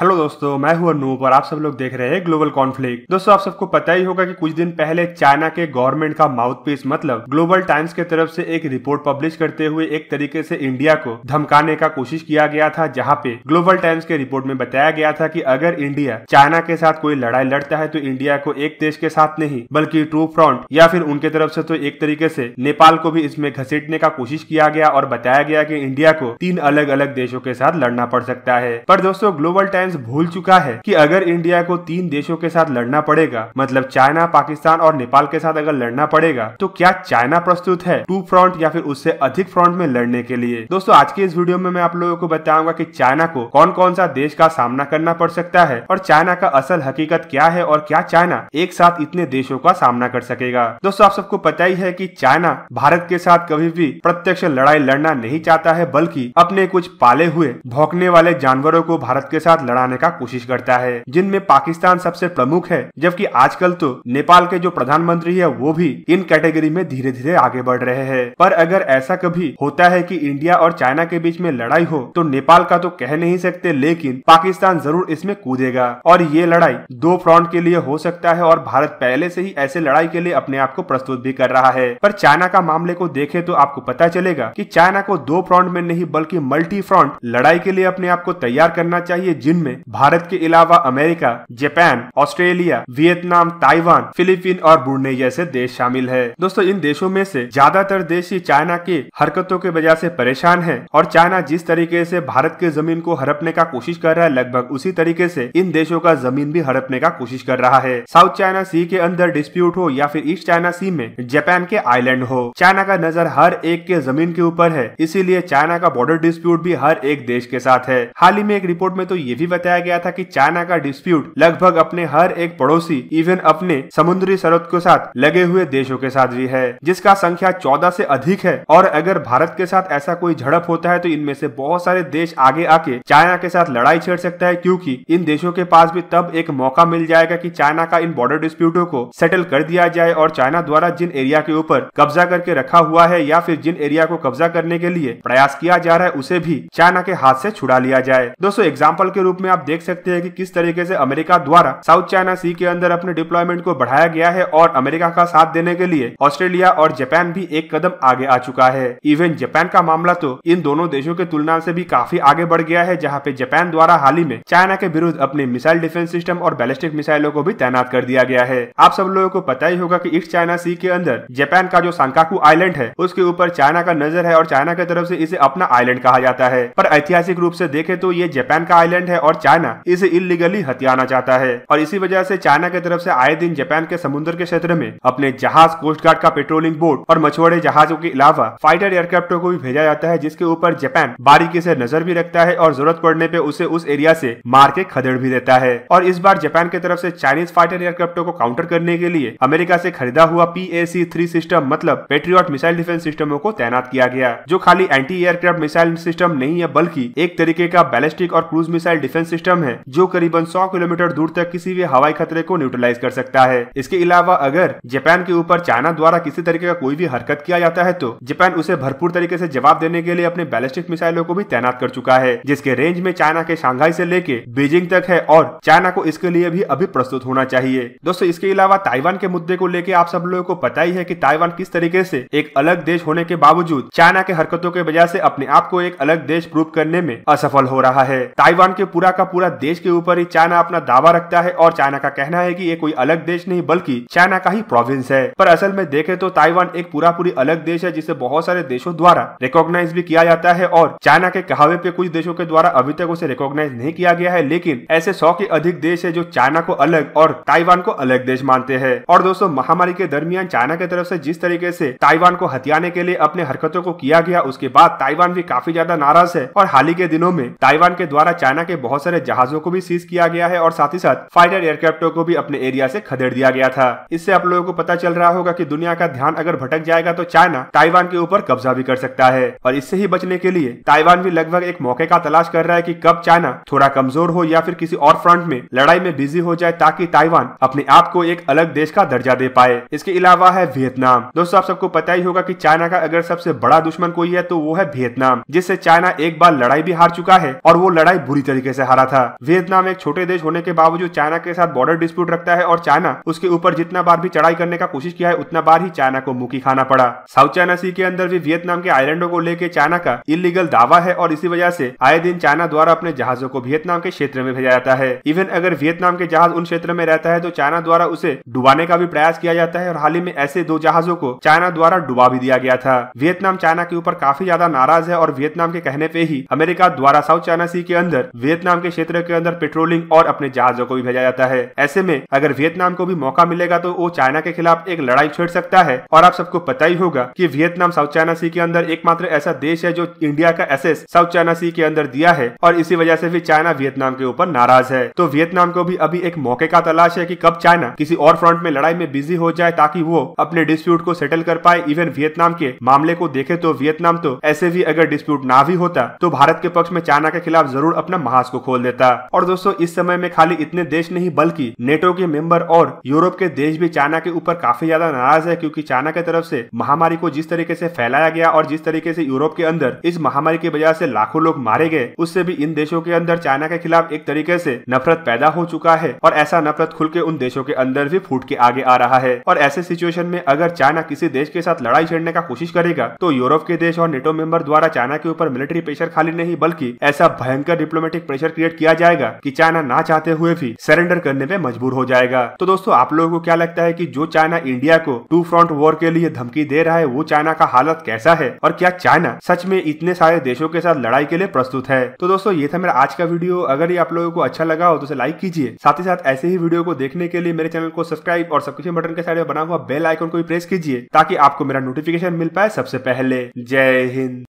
hello दोस्तों मैं हूं अनूप और आप सब लोग देख रहे हैं ग्लोबल कॉन्फ्लिक्ट दोस्तों आप सबको पता ही होगा कि कुछ दिन पहले चाइना के गवर्नमेंट का माउथपीस मतलब ग्लोबल टाइम्स के तरफ से एक रिपोर्ट पब्लिश करते हुए एक तरीके से इंडिया को धमकाने का कोशिश किया गया था जहां पे ग्लोबल टाइम्स के रिपोर्ट में बताया गया था की अगर इंडिया चाइना के साथ कोई लड़ाई लड़ता है तो इंडिया को एक देश के साथ नहीं बल्कि ट्रू फ्रंट या फिर उनके तरफ से तो एक तरीके से नेपाल को भी इसमें घसीटने का कोशिश किया गया और बताया गया की इंडिया को तीन अलग अलग देशों के साथ लड़ना पड़ सकता है पर दोस्तों ग्लोबल टाइम्स फैंस भूल चुका है कि अगर इंडिया को तीन देशों के साथ लड़ना पड़ेगा मतलब चाइना पाकिस्तान और नेपाल के साथ अगर लड़ना पड़ेगा तो क्या चाइना प्रस्तुत है टू फ्रंट या फिर उससे अधिक फ्रंट में लड़ने के लिए दोस्तों आज के इस वीडियो में मैं आप लोगों को बताऊंगा की चाइना को कौन कौन सा देश का सामना करना पड़ सकता है और चाइना का असल हकीकत क्या है और क्या चाइना एक साथ इतने देशों का सामना कर सकेगा दोस्तों आप सबको पता ही है की चाइना भारत के साथ कभी भी प्रत्यक्ष लड़ाई लड़ना नहीं चाहता है बल्कि अपने कुछ पाले हुए भोंकने वाले जानवरों को भारत के साथ लड़ लड़ाने का कोशिश करता है जिनमें पाकिस्तान सबसे प्रमुख है जबकि आजकल तो नेपाल के जो प्रधानमंत्री है वो भी इन कैटेगरी में धीरे धीरे आगे बढ़ रहे हैं पर अगर ऐसा कभी होता है कि इंडिया और चाइना के बीच में लड़ाई हो तो नेपाल का तो कह नहीं सकते लेकिन पाकिस्तान जरूर इसमें कूदेगा और ये लड़ाई दो फ्रंट के लिए हो सकता है और भारत पहले से ही ऐसे लड़ाई के लिए अपने आप को प्रस्तुत भी कर रहा है पर चाइना का मामले को देखे तो आपको पता चलेगा की चाइना को दो फ्रंट में नहीं बल्कि मल्टी फ्रंट लड़ाई के लिए अपने आप को तैयार करना चाहिए जिनमें में भारत के अलावा America Japan Australia Vietnam Taiwan Philippine और ब्रुनई जैसे देश शामिल है दोस्तों इन देशों में से ज्यादातर देश ही चाइना की हरकतों की वजह से परेशान है और चाइना जिस तरीके से भारत के जमीन को हड़पने का कोशिश कर रहा है लगभग उसी तरीके से इन देशों का जमीन भी हड़पने का कोशिश कर रहा है साउथ चाइना सी के अंदर डिस्प्यूट हो या फिर ईस्ट चाइना सी में जापान के आइलैंड हो चाइना का नजर हर एक के जमीन के ऊपर है इसीलिए चाइना का बॉर्डर डिस्प्यूट भी हर एक देश के साथ है हाल ही में एक रिपोर्ट में तो ये भी बताया गया था कि चाइना का डिस्प्यूट लगभग अपने हर एक पड़ोसी इवन अपने समुद्री सरहद के साथ लगे हुए देशों के साथ भी है जिसका संख्या चौदह से अधिक है और अगर भारत के साथ ऐसा कोई झड़प होता है तो इनमें से बहुत सारे देश आगे आके चाइना के साथ लड़ाई छेड़ सकता है क्योंकि इन देशों के पास भी तब एक मौका मिल जाएगा कि चाइना का इन बॉर्डर डिस्प्यूटो को सेटल कर दिया जाए और चाइना द्वारा जिन एरिया के ऊपर कब्जा करके रखा हुआ है या फिर जिन एरिया को कब्जा करने के लिए प्रयास किया जा रहा है उसे भी चाइना के हाथ से छुड़ा लिया जाए दोस्तों एग्जाम्पल के रूप में में आप देख सकते हैं कि किस तरीके से अमेरिका द्वारा साउथ चाइना सी के अंदर अपने डिप्लॉयमेंट को बढ़ाया गया है और अमेरिका का साथ देने के लिए ऑस्ट्रेलिया और जापान भी एक कदम आगे आ चुका है इवन जापान का मामला तो इन दोनों देशों के तुलना से भी काफी आगे बढ़ गया है जहाँ पे जापान द्वारा हाल ही में चाइना के विरुद्ध अपने मिसाइल डिफेंस सिस्टम और बैलिस्टिक मिसाइलों को भी तैनात कर दिया गया है आप सब लोगों को पता ही होगा की ईस्ट चाइना सी के अंदर जापान का जो सांकाकू आइलैंड है उसके ऊपर चाइना का नजर है और चाइना की तरफ से इसे अपना आईलैंड कहा जाता है पर ऐतिहासिक रूप से देखे तो ये जापान का आईलैंड है और चाइना इसे इलीगली हथियाना चाहता है और इसी वजह से चाइना की तरफ से आए दिन जापान के समुद्र के क्षेत्र में अपने जहाज कोस्ट गार्ड का पेट्रोलिंग बोट और मछुआरे जहाजों के अलावा फाइटर एयरक्राफ्टों को भी भेजा जाता है जिसके ऊपर जापान बारीकी से नजर भी रखता है और जरूरत पड़ने पे उसे उस एरिया से मार के खदेड़ भी देता है और इस बार जापान की तरफ से चाइनीज फाइटर एयरक्राफ्टों को काउंटर करने के लिए अमेरिका से खरीदा हुआ P A C three system मतलब पेट्रियट मिसाइल डिफेंस सिस्टमों को तैनात किया गया जो खाली एंटी एयरक्राफ्ट मिसाइल सिस्टम नहीं है बल्कि एक तरीके का बैलिस्टिक और क्रूज मिसाइल डिफेंस सिस्टम है जो करीबन 100 किलोमीटर दूर तक किसी भी हवाई खतरे को न्यूट्रलाइज कर सकता है इसके अलावा अगर जापान के ऊपर चाइना द्वारा किसी तरीके का कोई भी हरकत किया जाता है तो जापान उसे भरपूर तरीके ऐसी जवाब देने के लिए अपने बैलिस्टिक मिसाइलों को भी तैनात कर चुका है जिसके रेंज में चाइना के शांघाई ऐसी लेके बीजिंग तक है और चाइना को इसके लिए भी अभी प्रस्तुत होना चाहिए दोस्तों इसके अलावा ताइवान के मुद्दे को लेकर आप सब लोगों को पता ही है की ताइवान किस तरीके ऐसी एक अलग देश होने के बावजूद चाइना के हरकतों के वजह से अपने आप को एक अलग देश प्रूव करने में असफल हो रहा है ताइवान के पूरा पूरा का पूरा देश के ऊपर ही चाइना अपना दावा रखता है और चाइना का कहना है कि ये कोई अलग देश नहीं बल्कि चाइना का ही प्रोविंस है पर असल में देखे तो ताइवान एक पूरा पूरी अलग देश है जिसे बहुत सारे देशों द्वारा रिकॉग्नाइज भी किया जाता है और चाइना के कहावे पे कुछ देशों के द्वारा अभी तक उसे रिकॉग्नाइज नहीं किया गया है लेकिन ऐसे सौ के अधिक देश है जो चाइना को अलग और ताइवान को अलग देश मानते हैं और दोस्तों महामारी के दरमियान चाइना की तरफ से जिस तरीके से ताइवान को हथियाने के लिए अपने हरकतों को किया गया उसके बाद ताइवान भी काफी ज्यादा नाराज है और हाल ही के दिनों में ताइवान के द्वारा चाइना के बहुत बहुत सारे जहाजों को भी सीज किया गया है और साथ ही साथ फाइटर एयरक्राफ्टों को भी अपने एरिया से खदेड़ दिया गया था इससे आप लोगों को पता चल रहा होगा की दुनिया का ध्यान अगर भटक जाएगा तो चाइना ताइवान के ऊपर कब्जा भी कर सकता है और इससे ही बचने के लिए ताइवान भी लगभग एक मौके का तलाश कर रहा है की कब चाइना थोड़ा कमजोर हो या फिर किसी और फ्रंट में लड़ाई में बिजी हो जाए ताकि ताइवान अपने आप को एक अलग देश का दर्जा दे पाए इसके अलावा है वियतनाम दोस्तों आप सबको पता ही होगा की चाइना का अगर सबसे बड़ा दुश्मन कोई है तो वो है वियतनाम जिससे चाइना एक बार लड़ाई भी हार चुका है और वो लड़ाई बुरी तरीके से हारा था वियतनाम एक छोटे देश होने के बावजूद चाइना के साथ बॉर्डर डिस्प्यूट रखता है और चाइना उसके ऊपर जितना बार भी चढ़ाई करने का कोशिश किया है उतना बार ही चाइना को मुखी खाना पड़ा साउथ चाइना सी के अंदर भी वियतनाम के आईलैंडो को लेकर चाइना का इलीगल दावा है और इसी वजह से आए दिन चाइना द्वारा अपने जहाजों को वियतनाम के क्षेत्र में भेजा जाता है इवन अगर वियतनाम के जहाज उन क्षेत्र में रहता है तो चाइना द्वारा उसे डुबाने का भी प्रयास किया जाता है और हाल ही में ऐसे दो जहाजों को चाइना द्वारा डुबा भी दिया गया था वियतनाम चाइना के ऊपर काफी ज्यादा नाराज है और वियतनाम के कहने पे ही अमेरिका द्वारा साउथ चाइना सी के अंदर वियतनाम वियतनाम के क्षेत्र के अंदर पेट्रोलिंग और अपने जहाजों को भी भेजा जाता है ऐसे में अगर वियतनाम को भी मौका मिलेगा तो वो चाइना के खिलाफ एक लड़ाई छेड़ सकता है और आप सबको पता ही होगा की वियतनाम साउथ चाइना सी के अंदर एकमात्र ऐसा देश है जो इंडिया का एसेस साउथ चाइना सी के अंदर दिया है और इसी वजह से भी चाइना वियतनाम के ऊपर नाराज है तो वियतनाम को भी अभी एक मौके का तलाश है की कब चाइना किसी और फ्रंट में लड़ाई में बिजी हो जाए ताकि वो अपने डिस्प्यूट को सेटल कर पाए इवन वियतनाम के मामले को देखे तो वियतनाम तो ऐसे भी अगर डिस्प्यूट ना भी होता तो भारत के पक्ष में चाइना के खिलाफ जरूर अपना महाज को खोल देता और दोस्तों इस समय में खाली इतने देश नहीं बल्कि नेटो के मेंबर और यूरोप के देश भी चाइना के ऊपर काफी ज्यादा नाराज है क्योंकि चाइना की तरफ से महामारी को जिस तरीके से फैलाया गया और जिस तरीके से यूरोप के अंदर इस महामारी की वजह से लाखों लोग मारे गए उससे भी इन देशों के अंदर चाइना के खिलाफ एक तरीके से नफरत पैदा हो चुका है और ऐसा नफरत खुल के उन देशों के अंदर भी फूट के आगे आ रहा है और ऐसे सिचुएशन में अगर चाइना किसी देश के साथ लड़ाई छेड़ने का कोशिश करेगा तो यूरोप के देश और नेटो मेंबर द्वारा चाइना के ऊपर मिलिट्री प्रेशर खाली नहीं बल्कि ऐसा भयंकर डिप्लोमेटिक प्रेशर क्रिएट किया जाएगा कि चाइना ना चाहते हुए भी सरेंडर करने में मजबूर हो जाएगा तो दोस्तों आप लोगों को क्या लगता है कि जो चाइना इंडिया को टू फ्रंट वॉर के लिए धमकी दे रहा है वो चाइना का हालत कैसा है और क्या चाइना सच में इतने सारे देशों के साथ लड़ाई के लिए प्रस्तुत है तो दोस्तों ये था मेरा आज का वीडियो अगर ये आप लोगों को अच्छा लगा हो तो उसे लाइक कीजिए साथ ही साथ ऐसे ही वीडियो को देखने के लिए मेरे चैनल को सब्सक्राइब और सब्सक्रिप्शन बटन के साइड में बना हुआ बेल आइकन को भी प्रेस कीजिए ताकि आपको मेरा नोटिफिकेशन मिल पाए सबसे पहले जय हिंद